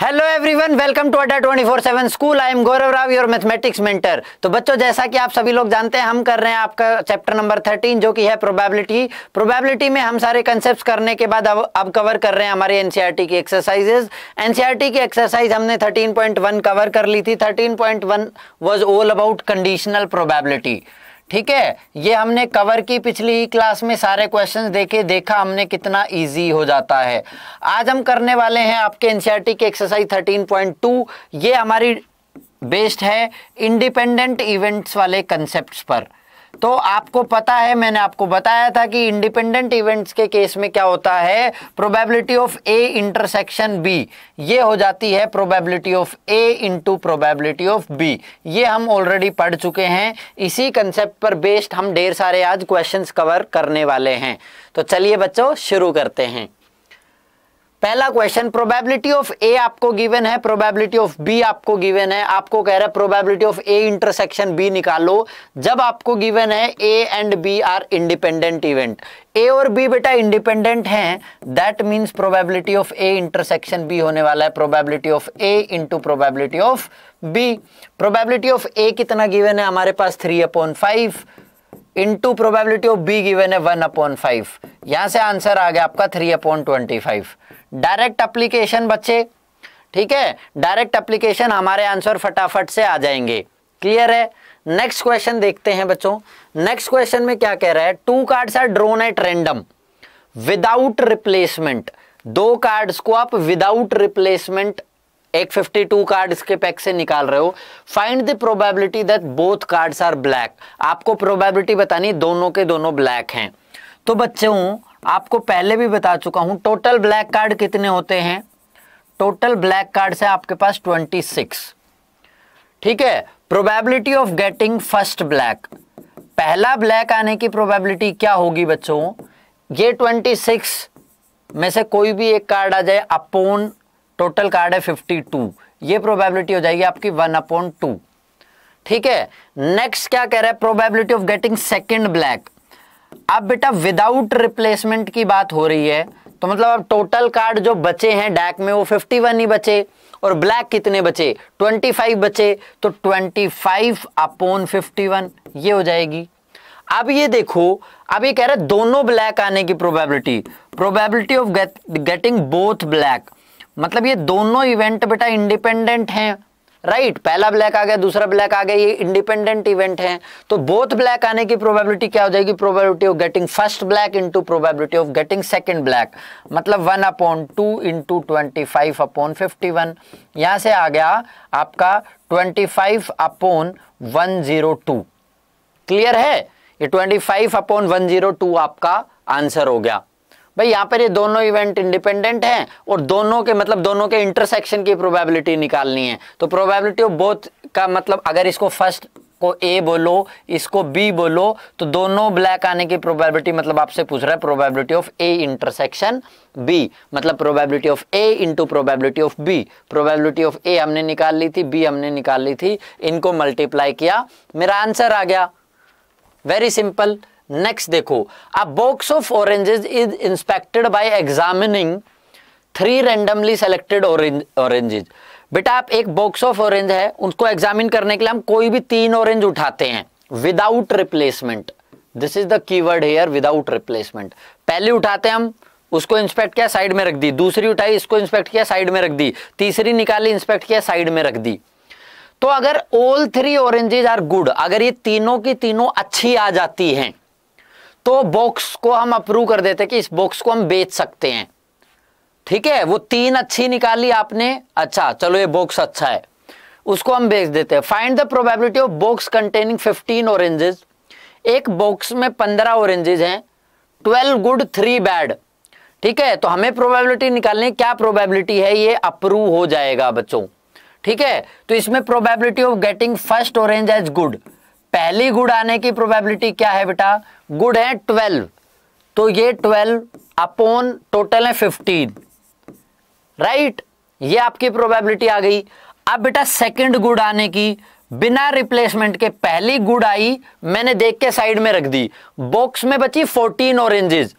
Hello everyone welcome to Adda four seven school I am Gaurav Rao your mathematics mentor तो बच्चों जैसा कि आप सभी लोग जानते हैं हम कर रहे हैं आपका चैप्टर नंबर थर्टीन जो कि है प्रोबेबिलिटी प्रोबेबिलिटी में हम सारे कंसेप्ट करने के बाद अब अब कवर कर रहे हैं हमारे एनसीईआरटी e की एक्सरसाइजेज एनसीईआरटी e की एक्सरसाइज हमने वन कवर कर ली थी one was all about conditional probability ठीक है ये हमने कवर की पिछली ही क्लास में सारे क्वेश्चन देखे देखा हमने कितना इजी हो जाता है आज हम करने वाले हैं आपके एनसीईआरटी के एक्सरसाइज 13.2 ये हमारी बेस्ड है इंडिपेंडेंट इवेंट्स वाले कंसेप्ट्स पर तो आपको पता है मैंने आपको बताया था कि इंडिपेंडेंट इवेंट्स के केस में क्या होता है probability of A intersection B ये हो जाती है probability of A into probability of B ये हम ऑलरेडी पढ़ चुके हैं इसी कंसेप्ट पर बेस्ड हम ढेर सारे आज क्वेश्चंस कवर करने वाले हैं तो चलिए बच्चों शुरू करते हैं पहला क्वेश्चन प्रोबेबिलिटी ऑफ ए आपको गिवन है प्रोबेबिलिटी ऑफ बी आपको गिवन है आपको कह रहा है probability of A intersection B निकालो जब आपको गिवन है A and B are independent event A और बी बेटा इंडिपेंडेंट हैं that means probability of A intersection B होने वाला है probability of A into probability of B probability of A कितना गिवन है हमारे पास three upon five into probability of B given है वन अपॉन फाइव यहां से आंसर आ गया आपका three upon twenty five direct application बच्चे ठीक है डायरेक्ट अप्लीकेशन हमारे आंसर फटाफट से आ जाएंगे क्लियर है नेक्स्ट क्वेश्चन देखते हैं बच्चों नेक्स्ट क्वेश्चन में क्या कह रहा है two cards are drawn at random without replacement दो कार्ड्स को आप विदाउट रिप्लेसमेंट एक 52 कार्ड इसके पैक से निकाल रहे हो find the probability that both cards are black आपको प्रोबेबिलिटी बतानी दोनों के दोनों ब्लैक हैं तो बच्चों आपको पहले भी बता चुका हूं टोटल ब्लैक कार्ड कितने होते हैं टोटल ब्लैक कार्ड है आपके पास 26 ठीक है probability of getting first black पहला ब्लैक आने की प्रोबेबिलिटी क्या होगी बच्चों ये 26 में से कोई भी एक कार्ड आ जाए अपोन टोटल कार्ड है फिफ्टी टू ये प्रोबेबिलिटी हो जाएगी आपकी वन अपॉन टू ठीक है नेक्स्ट क्या कह रहा है probability of getting second black अब बेटा विदाउट रिप्लेसमेंट की बात हो रही है तो मतलब अब टोटल कार्ड जो बचे हैं डैक में वो फिफ्टी वन ही बचे और ब्लैक कितने बचे ट्वेंटी फाइव बचे तो ट्वेंटी 25 अपोन वन ये हो जाएगी अब ये देखो अब ये कह रहा है दोनों ब्लैक आने की probability probability of getting both black मतलब ये दोनों इवेंट बेटा इंडिपेंडेंट हैं राइट right, पहला ब्लैक आ गया दूसरा ब्लैक आ गया ये इंडिपेंडेंट इवेंट हैं तो बोथ ब्लैक आने की प्रोबेबिलिटी क्या हो जाएगी probability of getting first black into probability of getting second black मतलब one upon two into twenty five upon fifty one यहां से आ गया आपका twenty five upon one zero two clear है ये twenty five upon one zero two आपका answer हो गया भाई यहाँ पर ये दोनों इवेंट इंडिपेंडेंट हैं और दोनों के मतलब दोनों के इंटरसेक्शन की प्रोबेबिलिटी निकालनी है तो प्रोबेबिलिटी ऑफ बोथ का मतलब अगर इसको फर्स्ट को ए बोलो इसको बी बोलो तो दोनों ब्लैक आने की प्रोबेबिलिटी मतलब आपसे पूछ रहा है probability of A intersection B मतलब probability of A into probability of B probability of A हमने निकाल ली थी बी हमने निकाल ली थी इनको मल्टीप्लाई किया मेरा आंसर आ गया वेरी सिंपल नेक्स्ट देखो a box of oranges is inspected by examining three randomly selected oranges बेटा आप एक बॉक्स ऑफ ऑरेंज है उसको एग्जामिन करने के लिए हम कोई भी तीन ऑरेंज उठाते हैं without replacement this is the keyword here without replacement पहले उठाते हम उसको इंस्पेक्ट किया साइड में रख दी दूसरी उठाई इसको इंस्पेक्ट किया साइड में रख दी तीसरी निकाली इंस्पेक्ट किया साइड में रख दी तो अगर all three oranges are good अगर ये तीनों की तीनों अच्छी आ जाती हैं तो बॉक्स को हम अप्रूव कर देते कि इस बॉक्स को हम बेच सकते हैं ठीक है वो तीन अच्छी निकाली आपने अच्छा चलो ये बॉक्स अच्छा है उसको हम बेच देते हैं find the probability of box containing fifteen oranges एक बॉक्स में पंद्रह ओरेंजेस हैं ट्वेल्व गुड थ्री बैड ठीक है तो हमें प्रोबेबिलिटी निकालने क्या प्रोबेबिलिटी है ये अप्रूव हो जाएगा बच्चों ठीक है तो इसमें probability of getting first orange as good पहली गुड आने की प्रोबेबिलिटी क्या है बेटा गुड है ट्वेल्व तो ये ट्वेल्व अपोन टोटल है फिफ्टीन राइट ये आपकी प्रोबेबिलिटी आ गई अब बेटा सेकंड गुड आने की बिना रिप्लेसमेंट के पहली गुड आई मैंने देख के साइड में रख दी बॉक्स में बची फोर्टीन ऑरेंजेस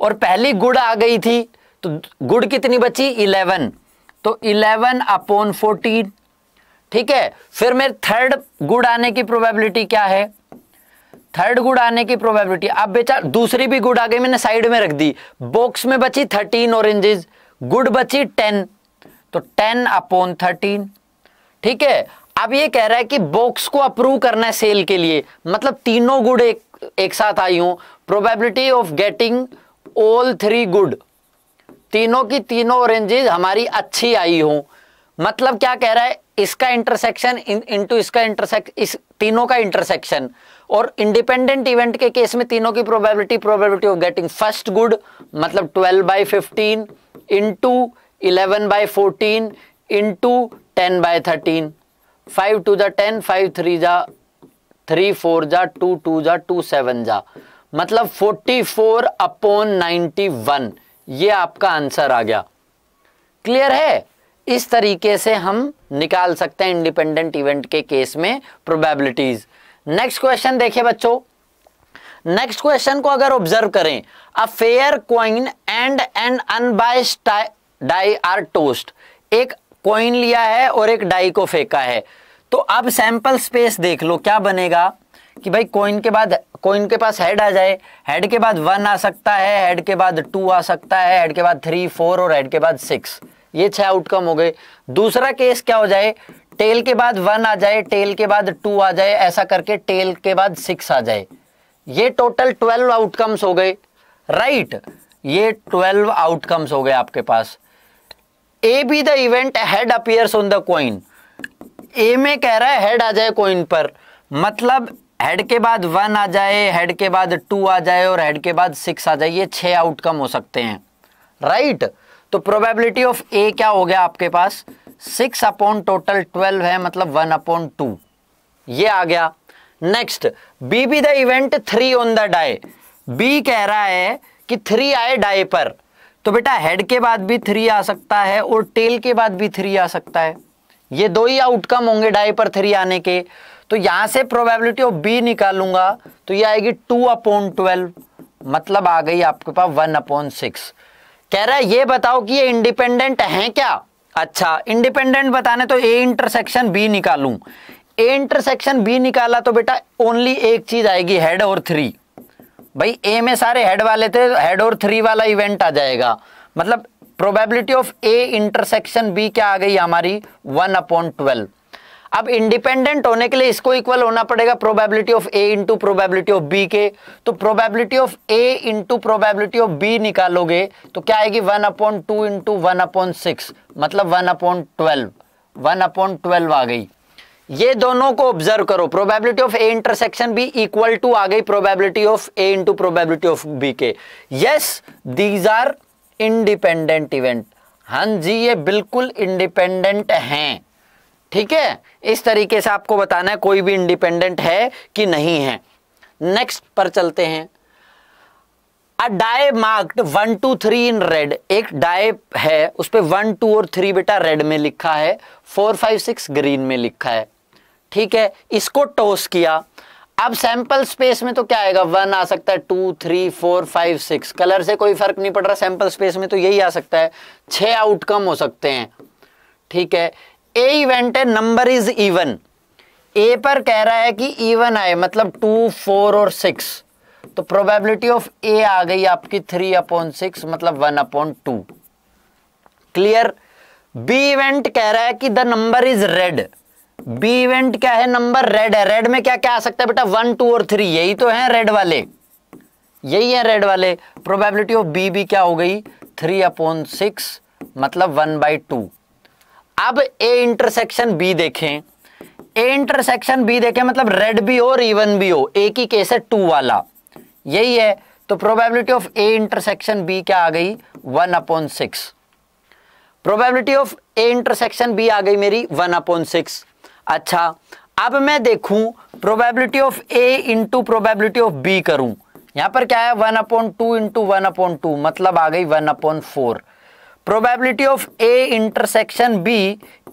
और पहली गुड़ आ गई थी तो गुड़ कितनी बची इलेवन तो इलेवन अपॉन फोर्टीन ठीक है फिर मेरे थर्ड गुड आने की प्रोबेबिलिटी क्या है थर्ड गुड आने की प्रोबेबिलिटी अब बेचार दूसरी भी गुड आ गई मैंने साइड में रख दी बॉक्स में बची थर्टीन ऑरेंजेस गुड बची टेन तो टेन अपॉन थर्टीन ठीक है अब ये कह रहा है कि बॉक्स को अप्रूव करना है सेल के लिए मतलब तीनों गुड एक एक साथ आई हूं probability of getting all three good तीनों की तीनों ऑरेंजेज हमारी अच्छी आई हूं मतलब क्या कह रहा है इसका इंटरसेक्शन इनटू इसका इंटरसेक्शन इस तीनों का इंटरसेक्शन और इंडिपेंडेंट इवेंट के केस में तीनों की probability probability of getting first good मतलब 12 by fifteen into eleven by fourteen into ten by thirteen five two जा टेन फाइव थ्री जा थ्री फोर जा टू टू जा टू सेवन जा मतलब forty four upon ninety one ये आपका answer आ गया क्लियर है इस तरीके से हम निकाल सकते हैं इंडिपेंडेंट इवेंट के केस में प्रोबेबिलिटीज नेक्स्ट क्वेश्चन देखिए बच्चों नेक्स्ट क्वेश्चन को अगर ऑब्जर्व करें a fair coin and and unbiased die are tossed एक क्वाइन लिया है और एक डाई को फेंका है तो अब सैंपल स्पेस देख लो क्या बनेगा कि भाई कोइन के बाद कोइन के पास हेड आ जाए हेड के बाद वन आ सकता है हेड के बाद टू आ सकता है हेड के बाद थ्री फोर और हेड के बाद सिक्स ये छह आउटकम हो गए दूसरा केस क्या हो जाए टेल के बाद वन आ जाए टेल के बाद टू आ जाए ऐसा करके टेल के बाद सिक्स आ जाए ये टोटल ट्वेल्व आउटकम्स हो गए राइट right? ये ट्वेल्व आउटकम्स हो गए आपके पास A B the event head appears on the coin A में कह रहा है हेड आ जाए कॉइन पर मतलब हेड के बाद वन आ जाए हेड के बाद टू आ जाए और हेड के बाद सिक्स आ जाए ये छह आउटकम हो सकते हैं राइट right? तो प्रोबेबिलिटी ऑफ ए क्या हो गया आपके पास सिक्स अपॉन टोटल ट्वेल्व है मतलब वन अपॉन टू ये आ गया next B B the event three on the die B कह रहा है कि थ्री आए डाई पर तो बेटा हेड के बाद भी थ्री आ सकता है और टेल के बाद भी थ्री आ सकता है ये दो ही आउटकम होंगे डाई पर थ्री आने के तो यहां से प्रोबेबिलिटी ऑफ बी निकालूंगा तो ये आएगी टू अपॉन ट्वेल्व मतलब आ गई आपके पास वन अपॉन सिक्स कह रहा है ये बताओ कि ये इंडिपेंडेंट हैं क्या अच्छा इंडिपेंडेंट बताने तो ए इंटरसेक्शन बी निकालूं ए इंटरसेक्शन बी निकाला तो बेटा ओनली एक चीज आएगी हेड और थ्री भाई ए में सारे हेड वाले थे हेड और थ्री वाला इवेंट आ जाएगा मतलब probability of A intersection B क्या आ गई हमारी वन अपॉन ट्वेल्व अब इंडिपेंडेंट होने के लिए इसको इक्वल होना पड़ेगा probability of A into probability of B के तो probability of A into probability of B निकालोगे तो क्या आएगी one upon two into one upon six मतलब one upon twelve one upon twelve आ गई ये दोनों को ऑब्जर्व करो probability of A intersection B equal to आ गई probability of A into probability of B के yes these are independent event हां जी ये बिल्कुल इंडिपेंडेंट हैं ठीक है इस तरीके से आपको बताना है कोई भी इंडिपेंडेंट है कि नहीं है नेक्स्ट पर चलते हैं a die marked one two three in red एक डाई है उस पर वन टू और थ्री बेटा रेड में लिखा है फोर फाइव सिक्स ग्रीन में लिखा है ठीक है इसको टोस किया अब सैंपल स्पेस में तो क्या आएगा वन आ सकता है two three four five six colour से कोई फर्क नहीं पड़ रहा सैंपल स्पेस में तो यही आ सकता है छ आउटकम हो सकते हैं ठीक है ए इवेंट है नंबर इज इवन ए पर कह रहा है कि इवन आए मतलब टू फोर और सिक्स तो प्रोबेबिलिटी ऑफ ए आ गई आपकी थ्री अपॉन सिक्स मतलब one upon two clear B event कह रहा है कि the number is red B event क्या है नंबर रेड है रेड में क्या क्या आ सकता है बेटा वन टू और थ्री यही तो है रेड वाले यही है रेड वाले प्रोबेबिलिटी ऑफ बी भी क्या हो गई थ्री अपॉन सिक्स मतलब वन बाई टू अब ए इंटरसेक्शन बी देखें ए इंटरसेक्शन बी देखें मतलब रेड भी हो और इवन भी हो ए की केस है टू वाला यही है तो probability of A intersection B क्या आ गई one upon six probability of A intersection B आ गई मेरी वन अपॉन सिक्स अच्छा अब मैं देखूं probability of A into probability of B करूं यहां पर क्या है one upon two into one upon two मतलब आ गई one upon four probability of A intersection B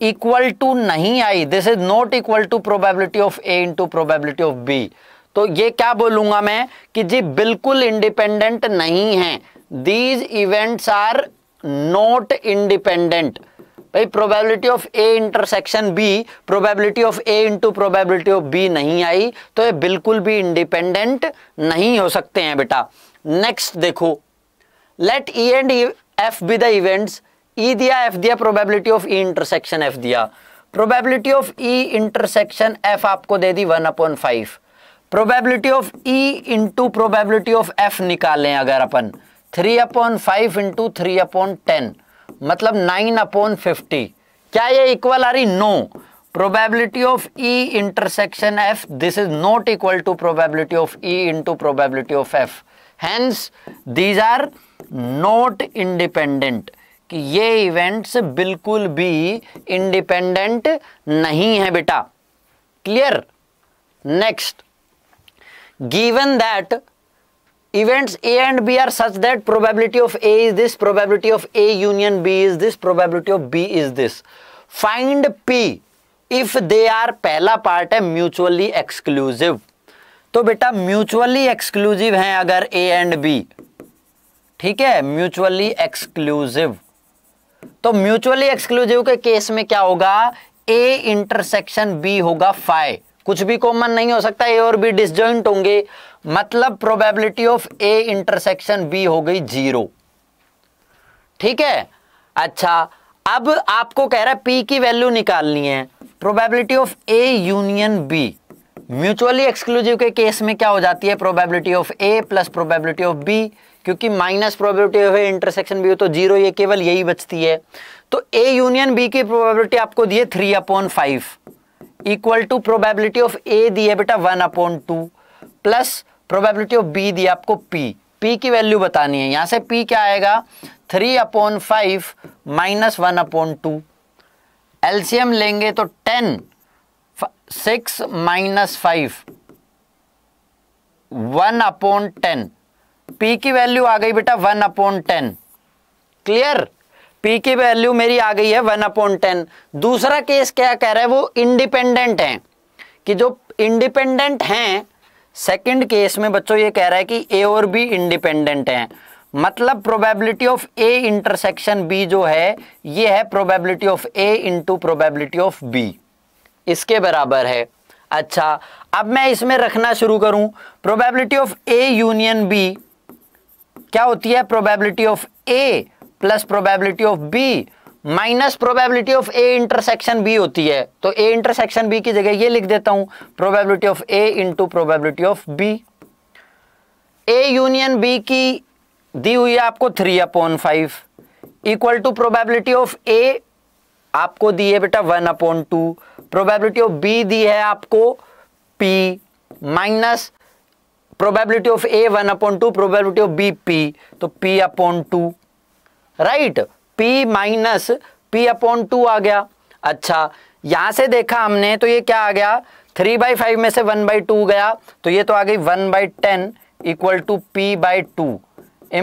equal to नहीं आई this is not equal to probability of A into probability of B तो ये क्या बोलूंगा मैं कि जी बिल्कुल इंडिपेंडेंट नहीं है these events are not independent भाई probability of A intersection B probability of A into probability of B नहीं आई तो ये बिल्कुल भी इंडिपेंडेंट नहीं हो सकते हैं बेटा नेक्स्ट देखो let E and F be the events E दिया एफ दिया probability of E intersection F दिया probability of E intersection F आपको दे दी one upon five probability of E into probability of F निकालें अगर अपन three upon five into three upon ten मतलब नाइन अपॉन फिफ्टी क्या ये इक्वल आ रही no probability of E intersection F this is not equal to probability of E into probability of F hence these are not independent कि ये events बिल्कुल भी independent नहीं है बेटा clear next given that events A and B are such that probability of A is this probability of A union B is this probability of B is this find P if they are पहला part है mutually exclusive तो बेटा mutually exclusive है अगर ए and B ठीक है mutually exclusive तो mutually exclusive के केस में क्या होगा ए इंटरसेक्शन बी होगा फाइव कुछ भी कॉमन नहीं हो सकता ए और बी डिसजॉइंट होंगे मतलब probability of A intersection B हो गई जीरो ठीक है अच्छा अब आपको कह रहा है पी की वैल्यू निकालनी है probability of A union B mutually exclusive के केस में क्या हो जाती है probability of A plus probability of B क्योंकि माइनस प्रोबेबिलिटी हो इंटरसेक्शन भी हो तो जीरो ये केवल यही बचती है तो ए यूनियन बी की प्रोबेबिलिटी आपको दी है three upon five equal to probability of A दी है बेटा one upon two plus probability of B दी आपको पी पी की वैल्यू बतानी है यहाँ से पी क्या आएगा three upon five minus one upon two LCM लेंगे तो ten six minus five one upon ten P की वैल्यू आ गई बेटा one upon ten clear P की वैल्यू मेरी आ गई है वन अपॉन टेन दूसरा केस क्या कह रहा है वो इंडिपेंडेंट है कि जो इंडिपेंडेंट हैं सेकंड केस में बच्चों ये कह रहा है कि ए और बी इंडिपेंडेंट हैं मतलब probability of A intersection B जो है ये है probability of A into probability of B इसके बराबर है अच्छा अब मैं इसमें रखना शुरू करूं probability of A union B क्या होती है probability of A plus probability of B minus probability of A intersection B होती है तो ए इंटरसेक्शन बी की जगह ये लिख देता हूं probability of A into probability of B A union B की दी हुई है आपको three upon five equal to probability of A आपको दी है बेटा one upon two probability of B दी है आपको P minus probability of A one upon two probability of B P तो P upon two right P minus P upon two आ गया अच्छा यहां से देखा हमने तो ये क्या आ गया थ्री बाई फाइव में से वन बाई टू गया तो ये तो आ गई one by ten equal to P by two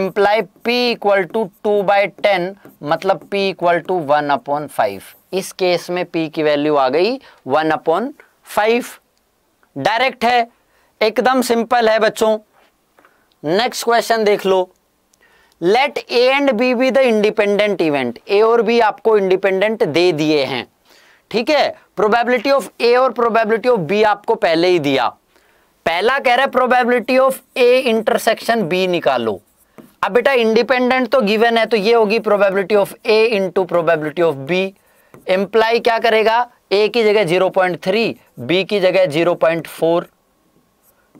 imply P equal to two by ten मतलब P equal to one upon five इस केस में पी की वैल्यू आ गई वन अपॉन फाइव डायरेक्ट है एकदम सिंपल है बच्चों नेक्स्ट क्वेश्चन देख लो let A and B B the independent event A और बी आपको इंडिपेंडेंट दे दिए हैं ठीक है प्रोबेबिलिटी ऑफ ए और प्रोबेबिलिटी ऑफ बी आपको पहले ही दिया पहला कह रहा है probability of A intersection B निकालो अब बेटा इंडिपेंडेंट तो गिवन है तो ये होगी probability of A into probability of B imply क्या करेगा ए की जगह 0.3 बी की जगह 0.4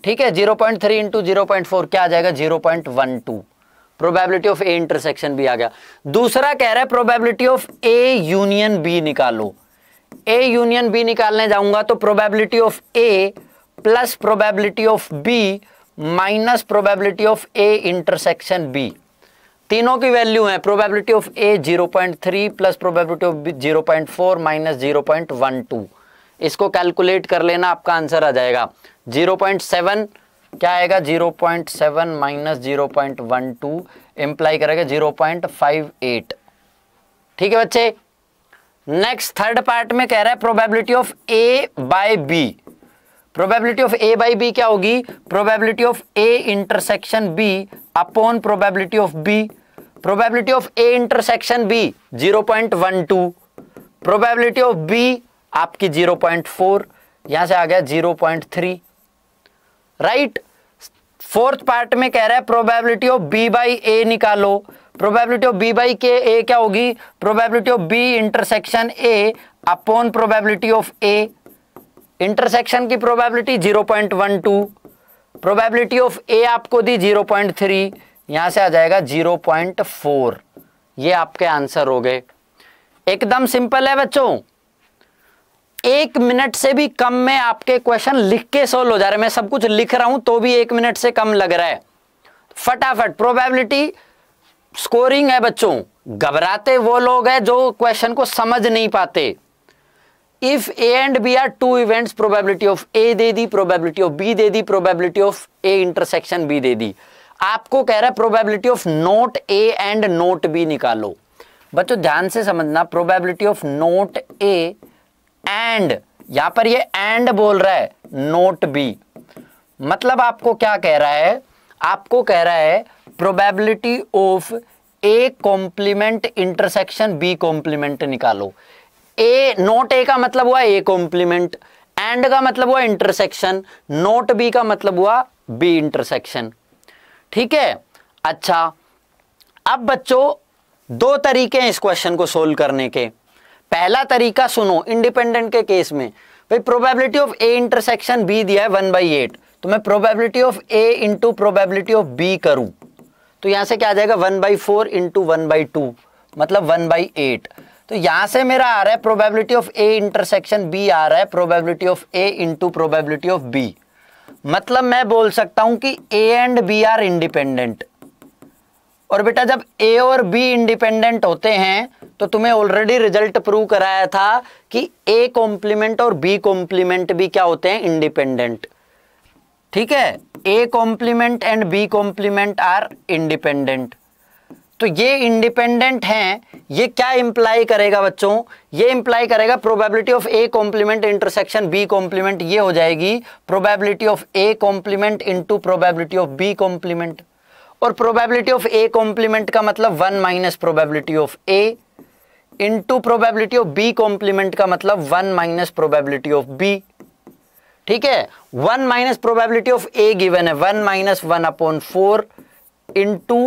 ठीक है zero point three into zero point four क्या आ जाएगा zero point one two probability of A intersection भी आ गया दूसरा कह रहा है probability of A union B निकालो ए यूनियन बी निकालने जाऊंगा तो probability of A plus probability of B minus probability of A intersection B तीनों की वैल्यू है probability of A 0.3 plus probability of B 0.4 minus 0.12 इसको कैलकुलेट कर लेना आपका आंसर आ जाएगा 0.7 क्या आएगा 0.7 seven minus zero point one two imply करेगा 0.58 ठीक है बच्चे नेक्स्ट थर्ड पार्ट में कह रहा है probability of A by B probability of A by B क्या होगी probability of A intersection B upon probability of B probability of A intersection B 0.12 probability of B आपकी 0.4 यहां से आ गया 0.3 राइट फोर्थ पार्ट में कह रहा है probability of B by A निकालो प्रोबेबिलिटी ऑफ बी बाई के ए क्या होगी probability of B intersection A upon probability of A intersection की प्रोबेबिलिटी 0.12 प्रोबेबिलिटी ऑफ ए आपको दी 0.3 यहां से आ जाएगा 0.4 ये आपके आंसर हो गए एकदम सिंपल है बच्चों एक मिनट से भी कम में आपके क्वेश्चन लिख के सोल्व हो जा रहे हैं मैं सब कुछ लिख रहा हूं तो भी एक मिनट से कम लग रहा है फटाफट प्रोबेबिलिटी स्कोरिंग है बच्चों घबराते वो लोग हैं जो क्वेश्चन को समझ नहीं पाते if A and B are two events probability of A दे दी प्रोबेबिलिटी ऑफ बी दे दी probability of A intersection B दे दी आपको कह रहा है probability of not A and not B निकालो बच्चों ध्यान से समझना probability of not A and यहां पर ये एंड बोल रहा है नोट बी मतलब आपको क्या कह रहा है आपको कह रहा है probability of A complement intersection B complement निकालो ए नोट ए का मतलब हुआ ए कॉम्प्लीमेंट एंड का मतलब हुआ इंटरसेक्शन नोट बी का मतलब हुआ बी इंटरसेक्शन ठीक है अच्छा अब बच्चों दो तरीके हैं इस क्वेश्चन को सोल्व करने के पहला तरीका सुनो इंडिपेंडेंट के केस में भाई probability of A intersection B दिया है वन बाई एट तो मैं probability of A into probability of B करूं तो यहां से क्या आ जाएगा one by four into one by two मतलब वन बाई एट तो यहां से मेरा आ रहा है probability of A intersection B आ रहा है probability of A into probability of B मतलब मैं बोल सकता हूं कि ए एंड बी आर इंडिपेंडेंट और बेटा जब ए और बी इंडिपेंडेंट होते हैं तो तुम्हें ऑलरेडी रिजल्ट प्रूव कराया था कि ए कॉम्प्लीमेंट और बी कॉम्प्लीमेंट भी क्या होते हैं इंडिपेंडेंट ठीक है A complement and B complement are independent तो ये इंडिपेंडेंट हैं ये क्या इंप्लाई करेगा बच्चों ये इंप्लाई करेगा probability of A complement intersection B complement ये हो जाएगी probability of A complement into probability of B complement और प्रोबेबिलिटी ऑफ ए कॉम्प्लीमेंट का मतलब one minus probability of A into probability of B complement का मतलब one minus probability of B ठीक है one minus probability of A given है one minus one upon four into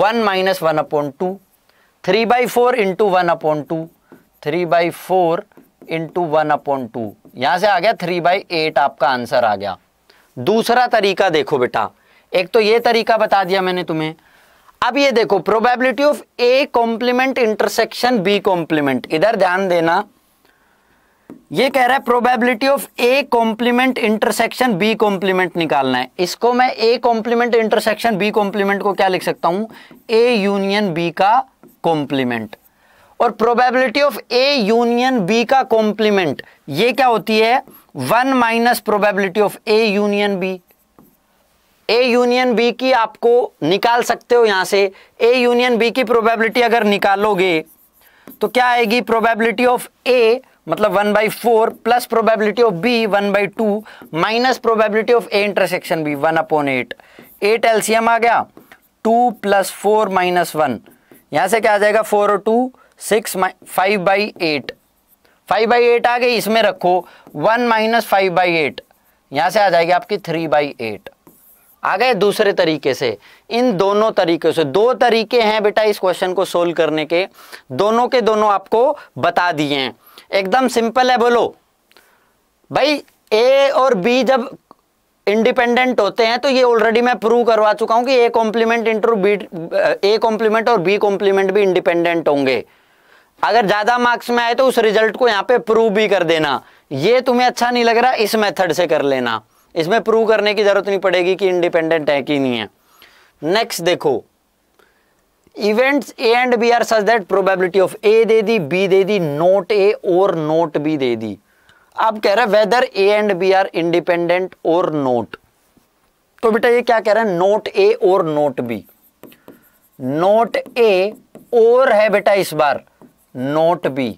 one minus one upon two three by four into one upon two three by four into one upon two यहां से आ गया three by eight आपका answer आ गया दूसरा तरीका देखो बेटा एक तो ये तरीका बता दिया मैंने तुम्हें अब ये देखो probability of A complement intersection B complement इधर ध्यान देना ये कह रहा है probability of A complement intersection B complement निकालना है इसको मैं A complement intersection B complement को क्या लिख सकता हूं ए यूनियन बी का कॉम्प्लीमेंट और probability of A union B का कॉम्प्लीमेंट ये क्या होती है one minus probability of A union B A union B की आपको निकाल सकते हो यहां से ए यूनियन बी की प्रोबेबिलिटी अगर निकालोगे तो क्या आएगी प्रोबेबिलिटी ऑफ ए मतलब one by four plus probability of B one by two minus probability of A intersection B one upon eight eight LCM आ गया two plus four minus one यहां से क्या आ जाएगा फोर और two six five by eight five by eight आ गई इसमें रखो one minus five by eight यहां से आ जाएगी आपकी थ्री बाई एट आ गए दूसरे तरीके से इन दोनों तरीके से दो तरीके हैं बेटा इस क्वेश्चन को सोल्व करने के दोनों के दोनों आपको बता दिए हैं एकदम सिंपल है बोलो भाई ए और बी जब इंडिपेंडेंट होते हैं तो ये ऑलरेडी मैं प्रूव करवा चुका हूं कि A complement into B A complement और बी कॉम्प्लीमेंट भी इंडिपेंडेंट होंगे अगर ज्यादा मार्क्स में आए तो उस रिजल्ट को यहां पे प्रूव भी कर देना ये तुम्हें अच्छा नहीं लग रहा इस मेथड से कर लेना इसमें प्रूव करने की ज़रूरत नहीं पड़ेगी कि इंडिपेंडेंट है कि नहीं है नेक्स्ट देखो events A and B are such that probability of A दे दी बी दे दी नोट ए और नोट बी दे दी आप कह रहे हैं whether A and B are independent और नोट तो बेटा ये क्या कह रहे हैं नोट ए और नोट बी नोट ए और है बेटा इस बार नोट बी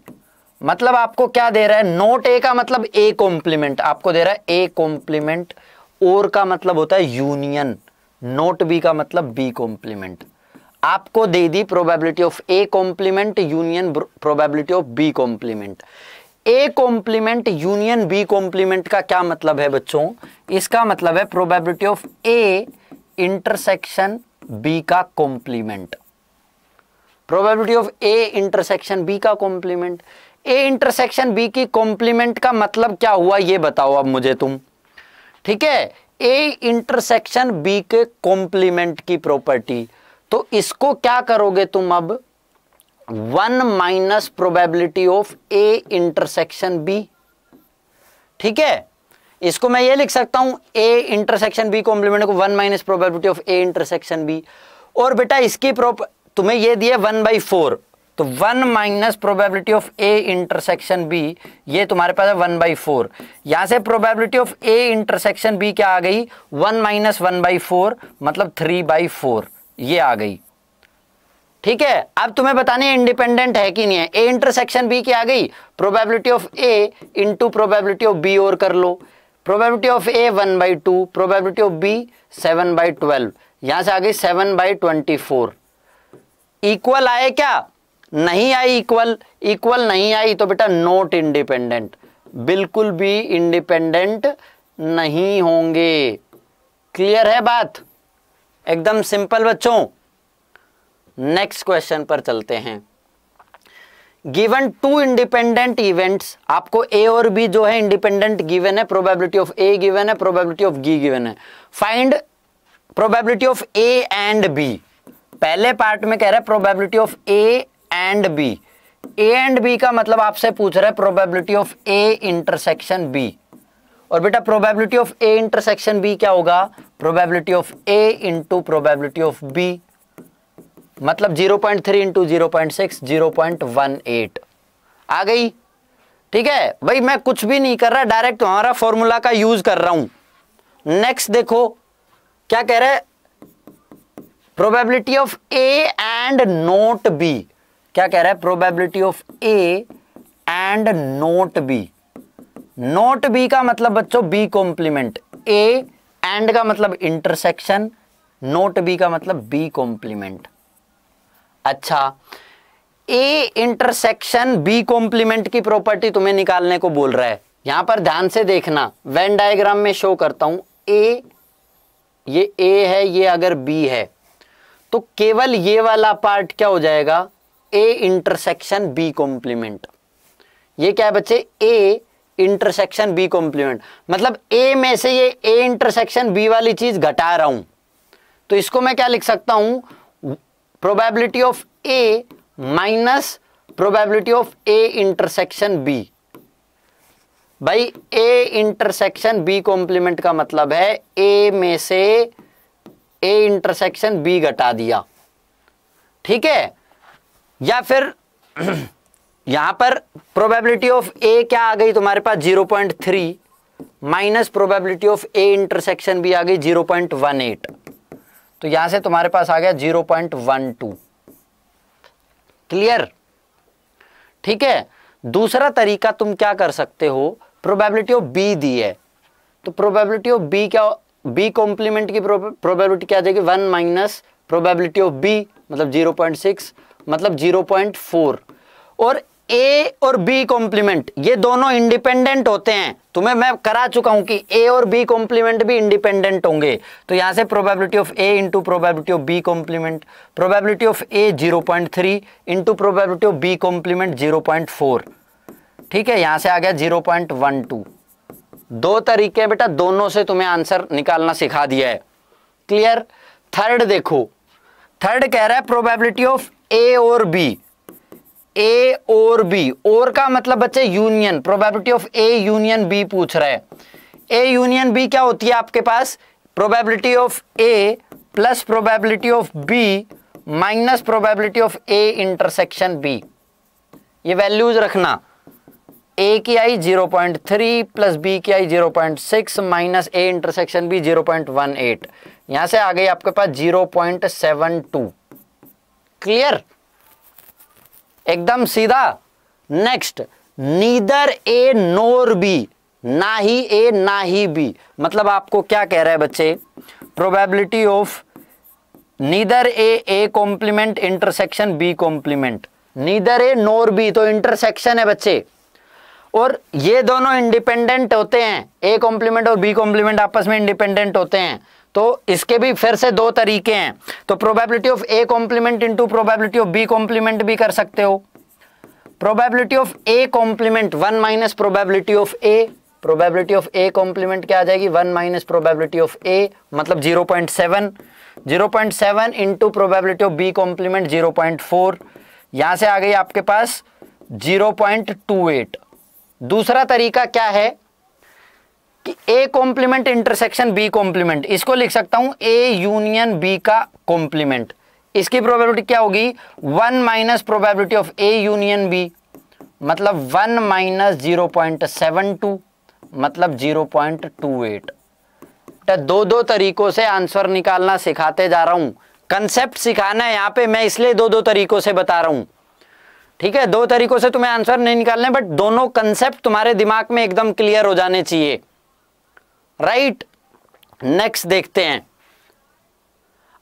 मतलब आपको क्या दे रहा है नोट ए का मतलब ए कॉम्प्लीमेंट आपको दे रहा है ए कॉम्प्लीमेंट और का मतलब होता है यूनियन नोट बी का मतलब बी कॉम्प्लीमेंट आपको दे दी probability of A complement union probability of B complement A complement union B complement का क्या मतलब है बच्चों इसका मतलब है probability of A intersection B का complement probability of A intersection B का कॉम्प्लीमेंट ए इंटरसेक्शन बी की कॉम्प्लीमेंट का मतलब क्या हुआ ये बताओ अब मुझे तुम ठीक है ए इंटरसेक्शन बी के कॉम्प्लीमेंट की प्रॉपर्टी तो इसको क्या करोगे तुम अब one minus probability of A intersection B ठीक है इसको मैं ये लिख सकता हूं ए इंटरसेक्शन बी कॉम्प्लीमेंट को one minus probability of A intersection B और बेटा इसकी प्रोप तुम्हें ये दिए वन बाई फोर तो one minus probability of A intersection B ये तुम्हारे पास है वन बाई फोर यहां से probability of A intersection B क्या आ गई one minus one by four मतलब थ्री बाई फोर ये आ गई ठीक है अब तुम्हें बताने इंडिपेंडेंट है कि नहीं है ए इंटरसेक्शन बी क्या आ गई probability of A into probability of B और कर लो probability of A one by two probability of B seven by twelve यहां से आ गई seven by twenty four equal आए क्या नहीं आई इक्वल इक्वल नहीं आई तो बेटा नॉट इंडिपेंडेंट बिल्कुल भी इंडिपेंडेंट नहीं होंगे क्लियर है बात एकदम सिंपल बच्चों नेक्स्ट क्वेश्चन पर चलते हैं गिवन टू इंडिपेंडेंट इवेंट्स आपको ए और बी जो है इंडिपेंडेंट गिवन है प्रोबेबिलिटी ऑफ ए गिवन है प्रोबेबिलिटी ऑफ गी गिवन है find probability of A and B पहले पार्ट में कह रहा है probability of A and B A and B का मतलब आपसे पूछ रहा है probability of A intersection B और बेटा probability of A intersection B क्या होगा probability of A into probability of B मतलब 0.3 पॉइंट थ्री इंटू जीरो आ गई ठीक है भाई मैं कुछ भी नहीं कर रहा डायरेक्ट हमारा फॉर्मूला का यूज कर रहा हूं नेक्स्ट देखो क्या कह रहे probability of A and not B क्या कह रहा है probability of A and not B not B का मतलब बच्चों बी कॉम्प्लीमेंट ए एंड का मतलब इंटरसेक्शन नोट बी का मतलब बी कॉम्प्लीमेंट अच्छा ए इंटरसेक्शन बी कॉम्प्लीमेंट की प्रॉपर्टी तुम्हें निकालने को बोल रहा है यहां पर ध्यान से देखना वेन डायग्राम में शो करता हूं ए ये ए है ये अगर बी है तो केवल ये वाला पार्ट क्या हो जाएगा ए इंटरसेक्शन बी कॉम्प्लीमेंट ये क्या है बच्चे ए इंटरसेक्शन बी कॉम्प्लीमेंट मतलब ए में से ये ए इंटरसेक्शन बी वाली चीज घटा रहा हूं तो इसको मैं क्या लिख सकता हूं probability of A minus probability of A intersection B भाई ए इंटरसेक्शन बी कॉम्प्लीमेंट का मतलब है ए में से ए इंटरसेक्शन बी घटा दिया ठीक है या फिर यहां पर प्रोबेबिलिटी ऑफ ए क्या आ गई तुम्हारे पास 0.3 minus probability of A intersection भी आ गई 0.18 तो यहां से तुम्हारे पास आ गया 0.12 क्लियर ठीक है दूसरा तरीका तुम क्या कर सकते हो प्रोबेबिलिटी ऑफ बी दी है तो प्रोबेबिलिटी ऑफ बी क्या बी कॉम्प्लीमेंट की प्रोबेबिलिटी क्या आ जाएगी one minus probability of B मतलब जीरो पॉइंट सिक्स मतलब 0.4 और ए और बी कॉम्प्लीमेंट ये दोनों इंडिपेंडेंट होते हैं तुम्हें मैं करा चुका हूं कि ए और बी कॉम्प्लीमेंट भी इंडिपेंडेंट होंगे तो यहां से probability of A into probability of B complement probability of A 0.3 point three into probability of B complement zero ठीक है यहां से आ गया जीरो पॉइंट वन टू दो तरीके बेटा दोनों से तुम्हें आंसर निकालना सिखा दिया है क्लियर थर्ड देखो थर्ड कह रहा है प्रोबेबिलिटी ऑफ ए और बी ए और बी और का मतलब बच्चे union probability of A union B पूछ रहे हैं ए यूनियन बी क्या होती है आपके पास probability of A plus probability of B minus probability of A intersection B ये वैल्यूज रखना ए की आई 0.3 प्लस बी की आई 0.6 माइनस ए इंटरसेक्शन बी 0.18 यहां से आ गई आपके पास 0.72 क्लियर एकदम सीधा next neither A nor B ना ही ए ना ही बी मतलब आपको क्या कह रहा है बच्चे probability of neither A A complement intersection B complement neither A nor B तो इंटरसेक्शन है बच्चे और ये दोनों इंडिपेंडेंट होते हैं ए कॉम्प्लीमेंट और बी कॉम्प्लीमेंट आपस में इंडिपेंडेंट होते हैं तो इसके भी फिर से दो तरीके हैं तो probability of A complement into probability of B complement भी कर सकते हो probability of A complement one minus probability of A probability of A complement क्या आ जाएगी one minus probability of A मतलब zero point seven zero point seven into probability of B complement zero point four यहां से आ गई आपके पास जीरो पॉइंट टू एट दूसरा तरीका क्या है कि A complement intersection B complement इसको लिख सकता हूं ए यूनियन बी का कॉम्प्लीमेंट इसकी प्रोबेबिलिटी क्या होगी one minus probability of A union B मतलब one minus zero point seven two मतलब जीरो पॉइंट टू एट तो दो दो तरीकों से आंसर निकालना सिखाते जा रहा हूं कंसेप्ट सिखाना है यहां पे मैं इसलिए दो दो तरीकों से बता रहा हूं ठीक है दो तरीकों से तुम्हें आंसर नहीं निकालने बट दोनों कंसेप्ट तुम्हारे दिमाग में एकदम क्लियर हो जाने चाहिए राइट नेक्स्ट देखते हैं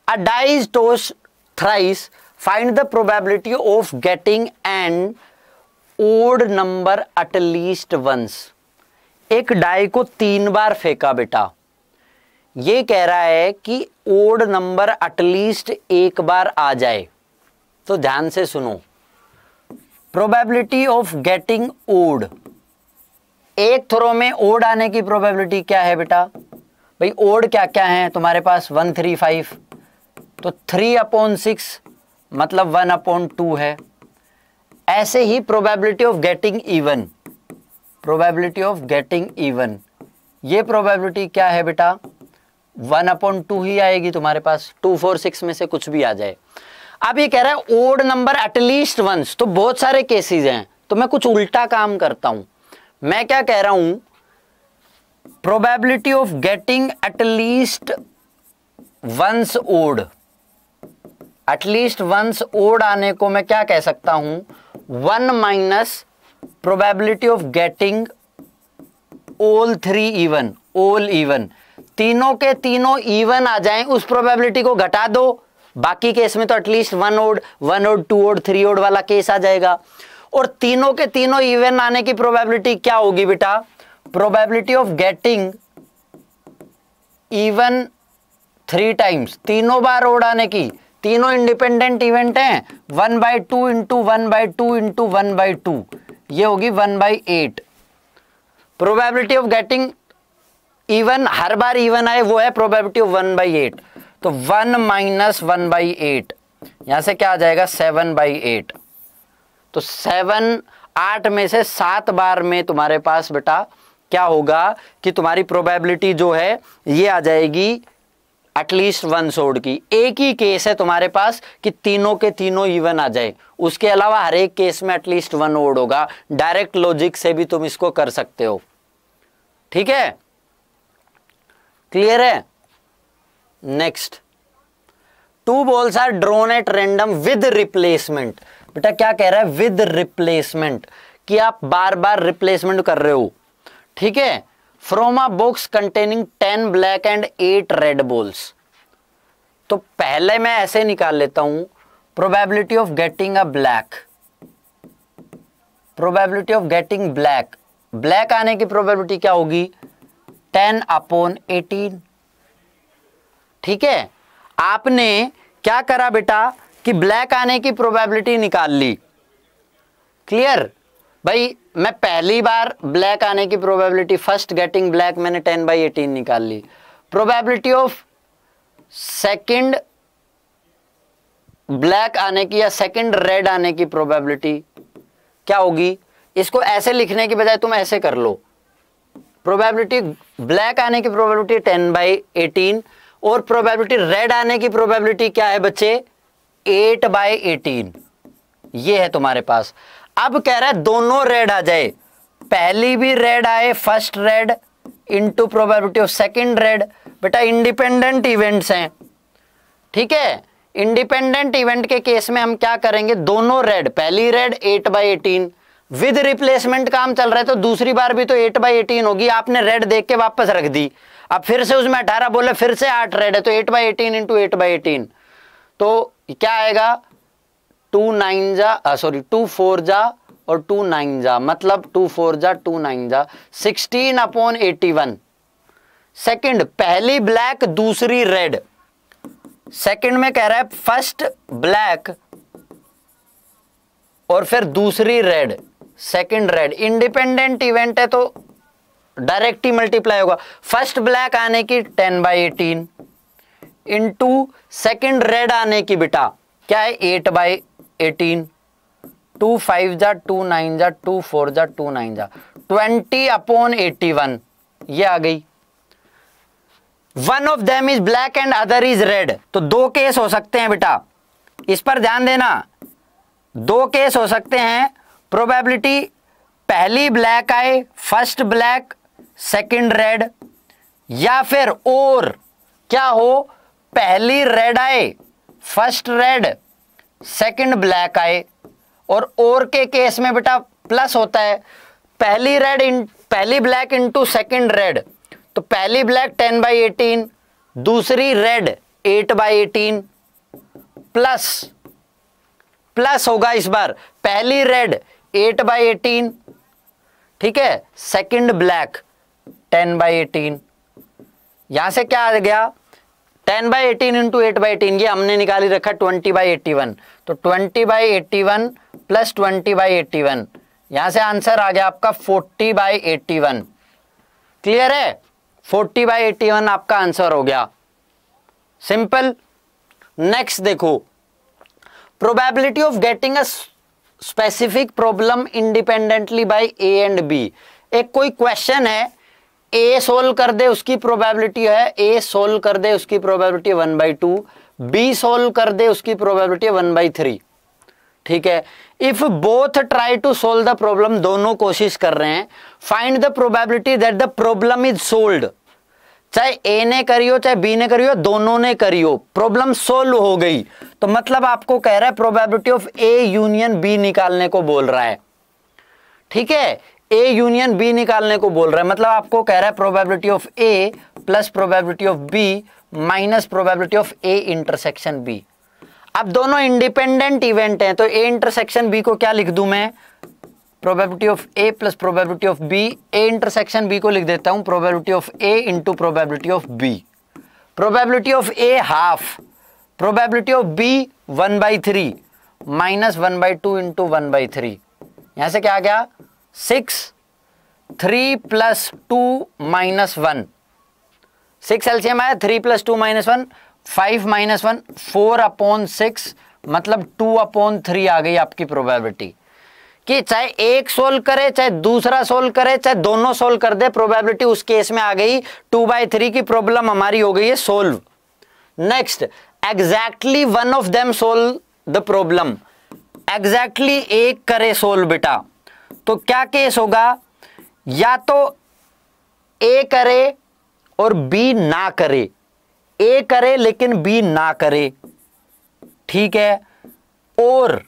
a dies toss thrice find the probability of getting and odd number at least once एक डाई को तीन बार फेंका बेटा ये कह रहा है कि ओड नंबर एटलीस्ट एक बार आ जाए तो ध्यान से सुनो प्रोबेबिलिटी ऑफ गेटिंग ओड एक थ्रो में ओड आने की प्रोबेबिलिटी क्या है बेटा भाई ओड क्या क्या है तुम्हारे पास वन थ्री फाइव तो थ्री अपॉन सिक्स मतलब वन अपॉन टू है ऐसे ही probability of getting even probability of getting even ये प्रोबेबिलिटी क्या है बेटा वन अपॉन टू ही आएगी तुम्हारे पास टू फोर सिक्स में से कुछ भी आ जाए अब ये कह रहा है ओड नंबर एटलीस्ट वंस तो बहुत सारे केसेस हैं तो मैं कुछ उल्टा काम करता हूं मैं क्या कह रहा हूं probability of getting at least once odd at least once odd आने को मैं क्या कह सकता हूं one minus probability of getting all three even all even तीनों के तीनों इवन आ जाएं उस प्रोबेबिलिटी को घटा दो बाकी केस में तो at least one odd one odd two odd three odd वाला केस आ जाएगा और तीनों के तीनों इवेंट आने की प्रोबेबिलिटी क्या होगी बेटा probability of getting even three times तीनों बार ओड आने की तीनों इंडिपेंडेंट इवेंट हैं one by two into one by two into one by two ये होगी one by eight probability of getting even हर बार इवन आए वो है probability of one by eight तो one minus one by eight यहां से क्या आ जाएगा सेवन बाई एट तो सेवन आठ में से सात बार में तुम्हारे पास बेटा क्या होगा कि तुम्हारी प्रोबेबिलिटी जो है ये आ जाएगी एटलीस्ट वन सोड की एक ही केस है तुम्हारे पास कि तीनों के तीनों इवन आ जाए उसके अलावा हर एक केस में एटलीस्ट वन ओड होगा डायरेक्ट लॉजिक से भी तुम इसको कर सकते हो ठीक है क्लियर है next two balls are drawn at random with replacement बेटा क्या कह रहा है विद रिप्लेसमेंट कि आप बार बार रिप्लेसमेंट कर रहे हो ठीक है from a box containing ten black and eight red balls तो पहले मैं ऐसे निकाल लेता हूं probability of getting a black probability of getting black black आने की प्रोबेबिलिटी क्या होगी टेन अपॉन एटीन ठीक है आपने क्या करा बेटा कि ब्लैक आने की प्रोबेबिलिटी निकाल ली क्लियर भाई मैं पहली बार ब्लैक आने की प्रोबेबिलिटी फर्स्ट गेटिंग ब्लैक मैंने टेन बाई एटीन निकाल ली प्रोबेबिलिटी ऑफ सेकंड ब्लैक आने की या सेकंड रेड आने की प्रोबेबिलिटी क्या होगी इसको ऐसे लिखने की बजाय तुम ऐसे कर लो प्रोबेबिलिटी ब्लैक आने की प्रोबेबिलिटी टेन बाई एटीन और प्रोबेबिलिटी रेड आने की प्रोबेबिलिटी क्या है बच्चे एट बाय एटीन ये है तुम्हारे पास अब कह रहा है दोनों रेड आ जाए पहली भी रेड आए first red into probability of second red बेटा इंडिपेंडेंट इवेंट्स हैं ठीक है इंडिपेंडेंट इवेंट के केस में हम क्या करेंगे दोनों रेड पहली red eight by eighteen with replacement काम चल रहा है तो दूसरी बार भी तो एट बाई एटीन होगी आपने रेड देख के वापस रख दी अब फिर से उसमें अठारह बोले फिर से आठ रेड है तो eight by eighteen into eight by eighteen तो क्या आएगा टू नाइन जा सॉरी टू फोर जा और टू नाइन जा मतलब टू फोर जा टू नाइन जा sixteen upon eighty one second पहली ब्लैक दूसरी रेड सेकेंड में कह रहा है फर्स्ट ब्लैक और फिर दूसरी red second red independent event है तो डायरेक्ट ही मल्टीप्लाई होगा फर्स्ट ब्लैक आने की ten by eighteen into second red आने की बेटा क्या है eight by eighteen two five जा टू नाइन जा टू फोर जा टू नाइन जा ट्वेंटी अपॉन एटी वन ये आ गई one of them is black and other is red तो दो केस हो सकते हैं बेटा इस पर ध्यान देना दो केस हो सकते हैं प्रोबेबिलिटी पहली ब्लैक आए फर्स्ट ब्लैक सेकंड रेड या फिर और क्या हो पहली रेड आए फर्स्ट रेड सेकंड ब्लैक आए और और के केस में बेटा प्लस होता है पहली रेड इन पहली ब्लैक इंटू सेकेंड रेड तो पहली ब्लैक टेन बाई एटीन दूसरी red eight by eighteen plus plus होगा इस बार पहली रेड एट बाई एटीन ठीक है second black ten by eighteen यहां से क्या आ गया ten by eighteen into eight by eighteen ये हमने निकाली रखा ट्वेंटी बाई एट्टी वन तो twenty by eighty one plus twenty by eighty one से आंसर आ गया आपका forty by eighty one clear है फोर्टी बाई एट्टी वन आपका आंसर हो गया सिंपल नेक्स्ट देखो probability of getting a specific problem independently by A and B एक कोई क्वेश्चन है ए सोल्व कर दे उसकी प्रोबेबिलिटी है ए सोल्व कर दे उसकी probability one by two B solve कर दे उसकी प्रोबेबिलिटी वन बाई थ्री ठीक है if both try to solve the problem दोनों कोशिश कर रहे हैं find the probability that the problem is solved चाहे ए ने करी हो चाहे बी ने करी हो दोनों ने करी हो प्रॉब्लम सोल्व हो गई तो मतलब आपको कह रहा है probability of A union B निकालने को बोल रहा है ठीक है ए यूनियन बी निकालने को बोल रहा है मतलब आपको कह रहा है probability of A plus probability of B minus probability of A intersection B अब दोनों इंडिपेंडेंट इवेंट हैं तो ए इंटरसेक्शन बी को क्या लिख दूं मैं probability of A plus probability of B A intersection B को लिख देता हूं probability of A into probability of B probability of A half probability of B one by three minus one by two into one by three यहां से क्या आ गया six three plus two minus one six LCM आया three plus two minus one five minus one four upon six मतलब two upon three आ गई आपकी प्रोबेबिलिटी कि चाहे एक सोल्व करे चाहे दूसरा सोल्व करे चाहे दोनों सोल्व कर दे प्रोबेबिलिटी उस केस में आ गई टू बाई थ्री की प्रॉब्लम हमारी हो गई है solve next exactly one of them solve the problem exactly एक करे सोल्व बेटा तो क्या केस होगा या तो ए करे और बी ना करे ए करे लेकिन बी ना करे ठीक है और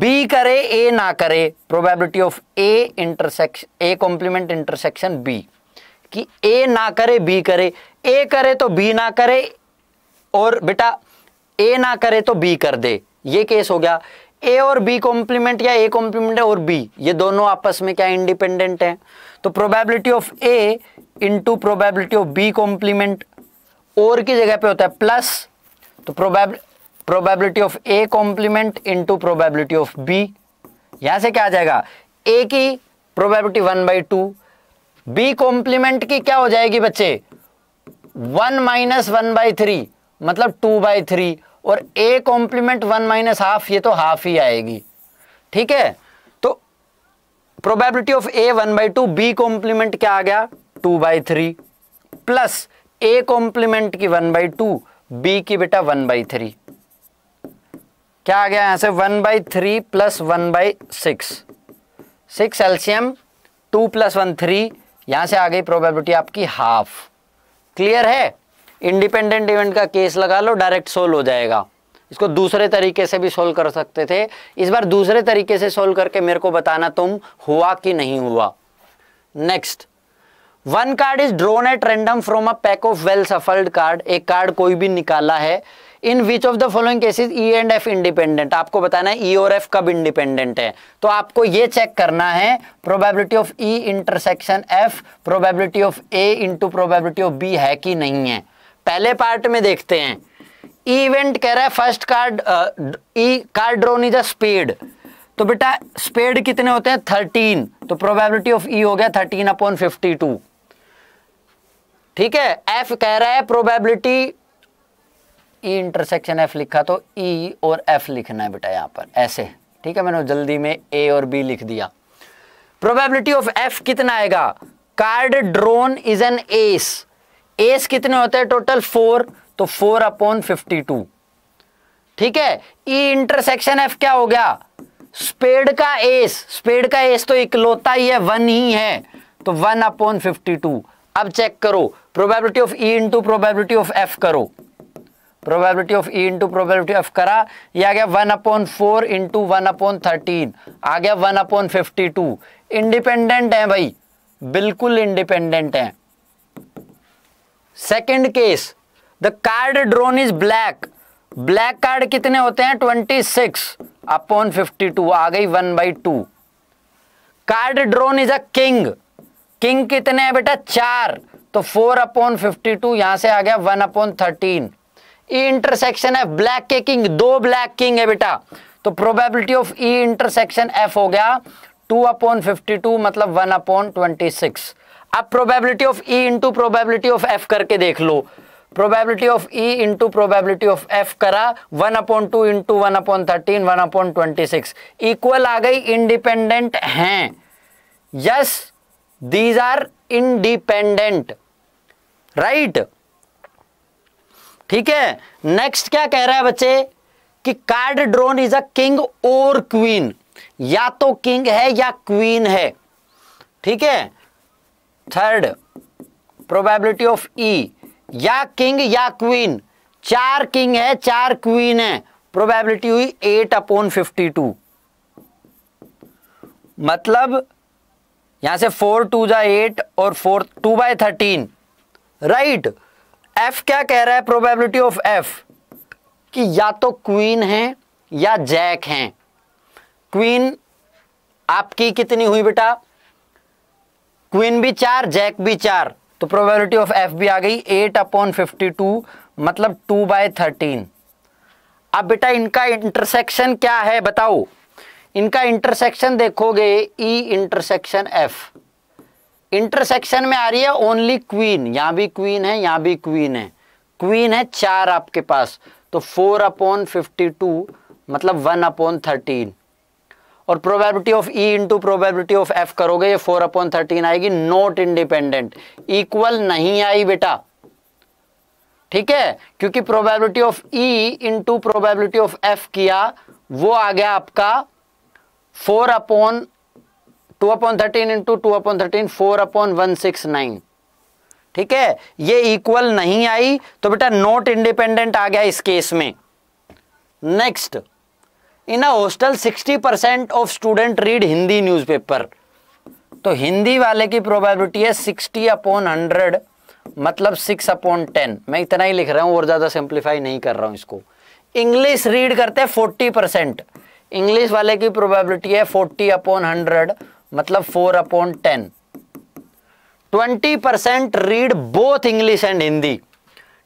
बी करे ए ना करे probability of A intersection A complement intersection B कि ए ना करे बी करे ए करे तो बी ना करे और बेटा ए ना करे तो बी कर दे ये केस हो गया ए और बी कॉम्प्लीमेंट या ए कॉम्प्लीमेंट है और बी ये दोनों आपस में क्या इंडिपेंडेंट है तो probability of A into probability of B complement और की जगह पे होता है प्लस तो probability probability of A complement into probability of B यहां से क्या आ जाएगा ए की probability one by two B complement की क्या हो जाएगी बच्चे one minus one by three मतलब टू बाई थ्री और A complement one minus half ये तो हाफ ही आएगी ठीक है तो probability of A one by two B complement क्या आ गया two by three plus A complement की वन बाई टू बी की बेटा वन बाई थ्री क्या आ गया यहां से one by three plus one by six six LCM two plus one three यहां से आ गई प्रोबेबिलिटी आपकी हाफ क्लियर है इंडिपेंडेंट इवेंट का केस लगा लो डायरेक्ट सोल्व हो जाएगा इसको दूसरे तरीके से भी सोल्व कर सकते थे इस बार दूसरे तरीके से सोल्व करके मेरे को बताना तुम हुआ कि नहीं हुआ next one card is drawn at random from a pack of well shuffled card एक कार्ड कोई भी निकाला है in which of the following cases E and F independent आपको बताना है ई e और एफ कब इंडिपेंडेंट है तो आपको ये चेक करना है probability of E intersection F probability of A into probability of B है कि नहीं है पहले पार्ट में देखते हैं इवेंट कह रहा है first card E card drawn is a spade e, तो बेटा स्पेड कितने होते हैं थर्टीन तो प्रोबेबिलिटी ऑफ ई हो गया थर्टीन अपॉन फिफ्टी टू ठीक है एफ कह रहा है प्रोबेबिलिटी ई इंटरसेक्शन एफ लिखा तो ई e और एफ लिखना है बेटा यहां पर ऐसे ठीक है मैंने जल्दी में ए और बी लिख दिया प्रोबेबिलिटी ऑफ एफ कितना आएगा card drawn is an ace ace कितने होते हैं टोटल फोर तो फोर अपॉन फिफ्टी टू ठीक है ई इंटरसेक्शन एफ क्या हो गया स्पेड का एस स्पेड का एस तो इकलौता ही है वन ही है तो वन अपॉन फिफ्टी टू अब चेक करो probability of E into probability of F करो probability of E into probability of करा ये आ गया one upon four into one upon thirteen आ गया one upon fifty two independent है भाई बिल्कुल इंडिपेंडेंट है second case the card drawn is black black card कितने होते हैं twenty six upon fifty two आ गई one by to card drawn is a king king कितने हैं बेटा चार तो फोर अपॉन फिफ्टी टू यहां से आ गया one upon thirteen E intersection है ब्लैक के किंग दो ब्लैक किंग है बेटा तो probability of E intersection F हो गया टू अपॉन फिफ्टी टू मतलब वन अपॉन ट्वेंटी सिक्स अब probability of E into probability of F करके देख लो probability of E into probability of F करा one upon two into one upon thirteen one upon twenty six equal आ गई independent हैं yes these are independent right ठीक है next क्या कह रहा है बच्चे कि card drawn is a king और क्वीन या तो किंग है या क्वीन है ठीक है थर्ड प्रोबेबिलिटी ऑफ ई या किंग या क्वीन चार किंग है चार क्वीन है प्रोबेबिलिटी हुई एट अपॉन फिफ्टी टू मतलब यहां से फोर टू जा एट और four two by thirteen right F क्या कह रहा है प्रोबेबिलिटी ऑफ एफ कि या तो क्वीन है या जैक हैं क्वीन आपकी कितनी हुई बेटा क्वीन भी चार जैक भी चार तो प्रोबेबिलिटी ऑफ एफ भी आ गई एट अपॉन फिफ्टी टू मतलब टू बाय थर्टीन अब बेटा इनका इंटरसेक्शन क्या है बताओ इनका इंटरसेक्शन देखोगे ई इंटरसेक्शन एफ इंटरसेक्शन में आ रही है ओनली क्वीन यहां भी क्वीन है यहां भी क्वीन है क्वीन है चार आपके पास तो फोर अपॉन फिफ्टी टू मतलब वन अपॉन थर्टीन और probability of E into probability of F करोगे ये फोर अपॉन थर्टीन आएगी नॉट इंडिपेंडेंट इक्वल नहीं आई बेटा ठीक है क्योंकि probability of E into probability of F किया वो आ गया आपका four upon two upon thirteen into two upon thirteen four upon one six nine ठीक है ये इक्वल नहीं आई तो बेटा नॉट इंडिपेंडेंट आ गया इस केस में next in a hostel 60 percent of student read Hindi newspaper तो हिंदी वाले की प्रोबेबिलिटी है 60 अपॉन 100 मतलब 6 अपॉन 10 मैं इतना ही लिख रहा हूँ और ज़्यादा सिंप्लीफाई नहीं कर रहा हूँ इसको इंग्लिश रीड करते हैं फोर्टी परसेंट इंग्लिश वाले की प्रोबेबिलिटी है फोर्टी अपॉन हंड्रेड मतलब four upon ten 20 percent read both English and Hindi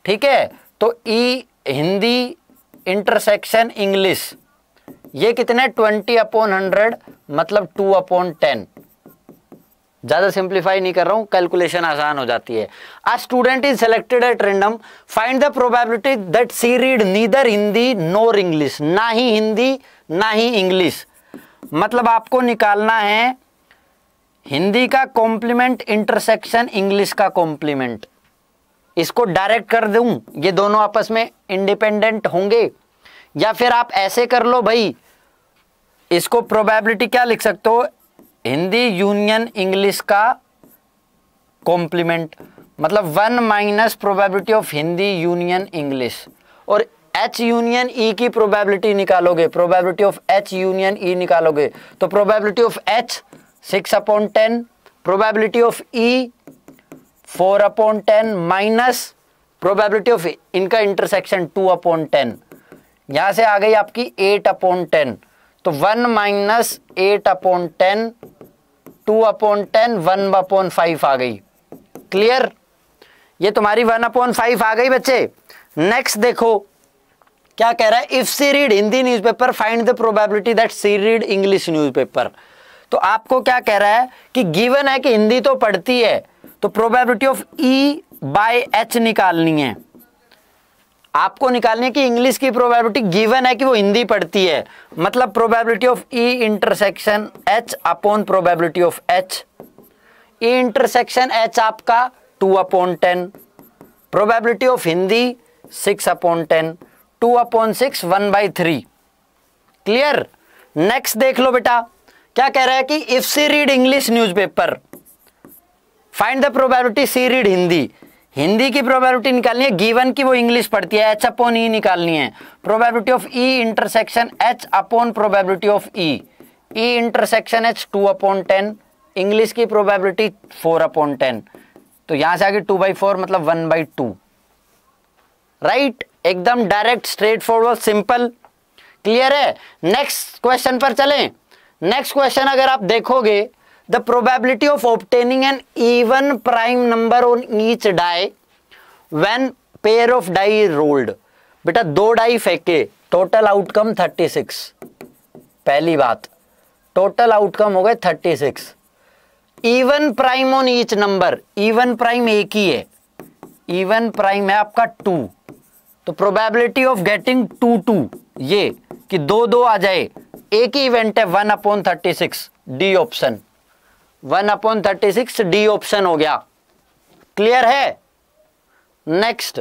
ठीक है तो ई हिंदी इंटरसेक्शन इंग्लिश ये कितने ट्वेंटी अपॉन हंड्रेड मतलब टू अपॉन टेन ज़्यादा सिंप्लीफाई नहीं कर रहा हूं कैलकुलेशन आसान हो जाती है a student is selected at random find the probability that she read neither Hindi nor English ना ही हिंदी ना ही इंग्लिश मतलब आपको निकालना है हिंदी का कॉम्प्लीमेंट इंटरसेक्शन इंग्लिश का कॉम्प्लीमेंट इसको डायरेक्ट कर दूं ये दोनों आपस में इंडिपेंडेंट होंगे या फिर आप ऐसे कर लो भाई इसको प्रोबेबिलिटी क्या लिख सकते हो हिंदी यूनियन इंग्लिश का कॉम्प्लीमेंट मतलब one minus probability of Hindi union English और एच यूनियन ई की प्रोबेबिलिटी निकालोगे probability of H union E निकालोगे तो probability of H six upon ten probability of E four upon ten minus probability of इनका intersection two upon ten यहां से आ गई आपकी एट अपॉन टेन तो one minus eight upon ten two upon ten one upon five आ गई clear ये तुम्हारी वन अपॉन फाइव आ गई बच्चे नेक्स्ट देखो क्या कह रहा है if she read Hindi newspaper find the probability that she read English newspaper तो आपको क्या कह रहा है कि गिवन है कि हिंदी तो पढ़ती है तो probability of E by H निकालनी है आपको निकालने की इंग्लिश की प्रोबेबिलिटी गिवन है कि वो हिंदी पढ़ती है मतलब probability of E intersection H upon probability of H E intersection H आपका two upon ten probability of Hindi six upon ten two upon six one by three clear next देख लो बेटा क्या कह रहा है कि if she read English news find the probability she read Hindi Hindi की प्रोबेबिलिटी निकालनी है गिवन की वो इंग्लिश पढ़ती है एच अपोन ई निकालनी है probability of E intersection H upon probability of E E intersection H two upon ten English की प्रोबेबिलिटी फोर अपॉन टेन तो यहां से आगे टू बाई फोर मतलब वन बाई टू राइट एकदम direct straightforward simple clear है next question पर चलें नेक्स्ट क्वेश्चन अगर आप देखोगे the probability of obtaining an even prime number on each die when pair of die rolled बेटा दो डाई फेंके टोटल आउटकम 36 पहली बात टोटल आउटकम हो गए 36 even prime on each number even prime एक ही है इवन प्राइम है आपका टू तो probability of getting two two ये कि दो दो आ जाए एक ही इवेंट है one upon thirty six D option one upon thirty six D option हो गया क्लियर है next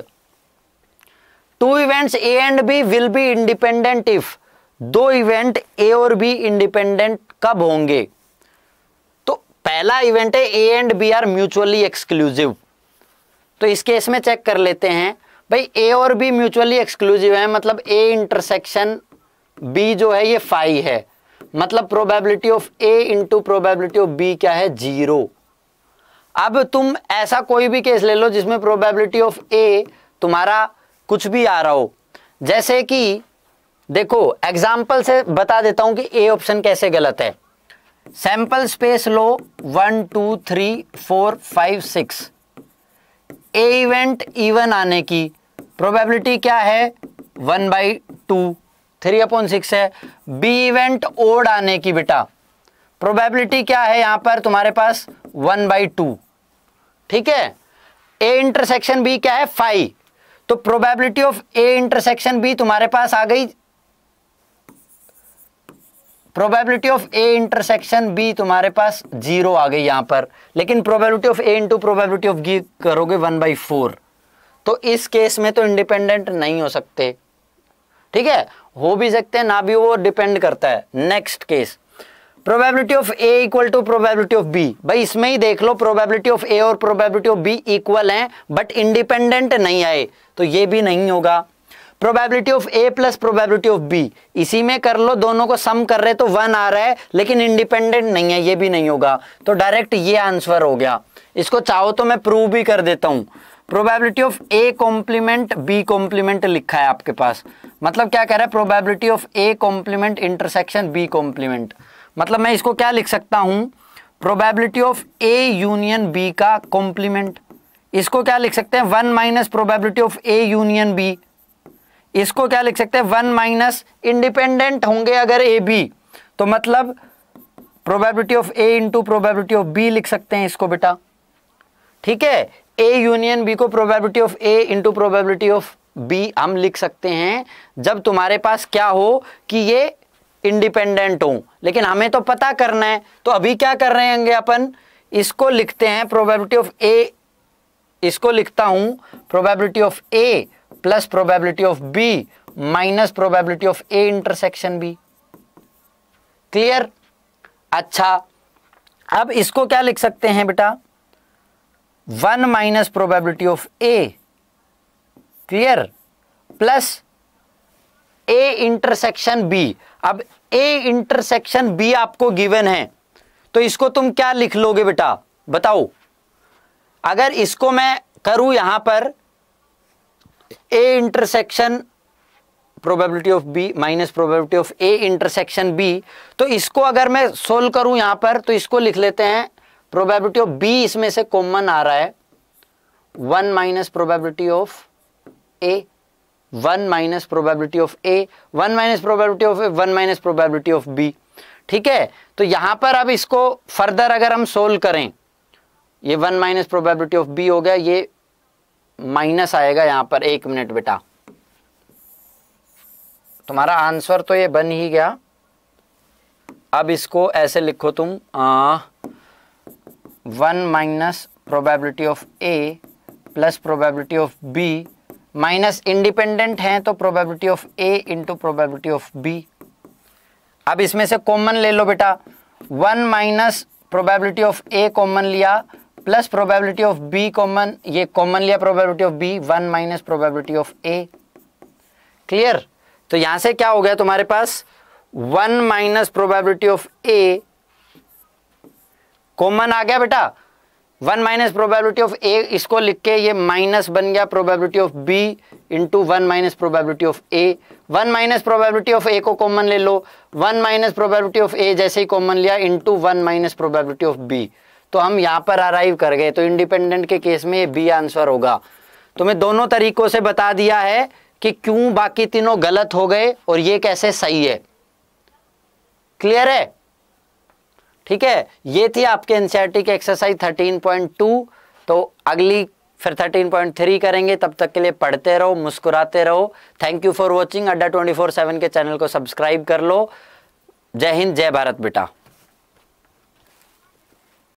two events A and B will be independent if दो इवेंट ए और बी इंडिपेंडेंट कब होंगे तो पहला इवेंट है A and B are mutually exclusive तो इस केस में चेक कर लेते हैं भाई ए और बी म्यूचुअली एक्सक्लूसिव है मतलब ए इंटरसेक्शन बी जो है ये फाइव है मतलब probability of A into probability of B क्या है जीरो अब तुम ऐसा कोई भी केस ले लो जिसमें प्रोबेबिलिटी ऑफ ए तुम्हारा कुछ भी आ रहा हो जैसे कि देखो एग्जाम्पल से बता देता हूं कि ए ऑप्शन कैसे गलत है सैंपल स्पेस लो one two three four five six A event even आने की प्रोबेबिलिटी क्या है one by two three upon six है बी इवेंट ओड आने की बेटा प्रोबेबिलिटी क्या है यहां पर तुम्हारे पास वन बाई टू ठीक है ए इंटरसेक्शन बी क्या है फाइव तो probability of A intersection B तुम्हारे पास आ गई probability of A intersection B तुम्हारे पास जीरो आ गई यहां पर लेकिन probability of A into probability of B करोगे वन बाई फोर तो इस केस में तो इंडिपेंडेंट नहीं हो सकते ठीक है हो भी सकते हैं ना भी वो डिपेंड करता है next case probability of A equal to probability of B भाई इसमें ही देख लो प्रोबेबिलिटी ऑफ ए और प्रोबेबिलिटी ऑफ बी इक्वल हैं बट इंडिपेंडेंट नहीं आए तो ये भी नहीं होगा probability of A plus probability of B इसी में कर लो दोनों को सम कर रहे तो वन आ रहा है लेकिन इंडिपेंडेंट नहीं है ये भी नहीं होगा तो डायरेक्ट ये आंसर हो गया इसको चाहो तो मैं प्रूव भी कर देता हूं probability of A complement B complement लिखा है आपके पास मतलब क्या कह रहा है probability of A complement intersection B complement मतलब मैं इसको क्या लिख सकता हूं probability of A union B का कॉम्प्लीमेंट इसको क्या लिख सकते हैं one minus probability of A union B इसको क्या लिख सकते हैं वन माइनस इंडिपेंडेंट होंगे अगर ए बी तो मतलब probability of A into probability of B लिख सकते हैं इसको बेटा ठीक है ए यूनियन बी को probability of A into probability of B हम लिख सकते हैं जब तुम्हारे पास क्या हो कि ये इंडिपेंडेंट हो लेकिन हमें तो पता करना है तो अभी क्या कर रहे होंगे अपन इसको लिखते हैं प्रोबेबिलिटी ऑफ ए इसको लिखता हूं probability of A plus probability of B minus probability of A intersection B clear अच्छा अब इसको क्या लिख सकते हैं बेटा one minus probability of A clear plus A intersection B अब ए इंटरसेक्शन बी आपको गिवन है तो इसको तुम क्या लिख लोगे बेटा बताओ अगर इसको मैं करूं यहां पर A intersection probability of B minus probability of A intersection B तो इसको अगर मैं सोल्व करूं यहां पर तो इसको लिख लेते हैं प्रोबेबिलिटी ऑफ बी इसमें से कॉमन आ रहा है one minus probability of A one minus probability of A one minus probability of A one minus probability of B ठीक है तो यहां पर अब इसको फर्दर अगर हम सोल्व करें ये one minus probability of B हो गया ये माइनस आएगा यहां पर एक मिनट बेटा तुम्हारा आंसर तो ये बन ही गया अब इसको ऐसे लिखो तुम one minus probability of A plus probability of B minus independent हैं तो probability of A into probability of B अब इसमें से कॉमन ले लो बेटा one minus probability of A common लिया plus probability of B common ये कॉमन लिया probability of B one minus probability of A clear तो यहां से क्या हो गया तुम्हारे पास one minus probability of A common आ गया बेटा one minus probability of A इसको लिख के ये माइनस बन गया probability of B into one minus probability of A one minus probability of A को कॉमन ले लो one minus probability of A जैसे ही कॉमन लिया into one minus probability of B तो हम यहाँ पर अराइव कर गए तो इंडिपेंडेंट के केस में ये बी आंसर होगा तो मैं दोनों तरीकों से बता दिया है कि क्यों बाकी तीनों गलत हो गए और ये कैसे सही है क्लियर है ठीक है ये थी आपके एनसीईआरटी की एक्सरसाइज 13.2 तो अगली फिर 13.3 करेंगे तब तक के लिए पढ़ते रहो मुस्कुराते रहो thank you for watching Adda four seven के चैनल को सब्सक्राइब कर लो जय हिंद जय भारत बेटा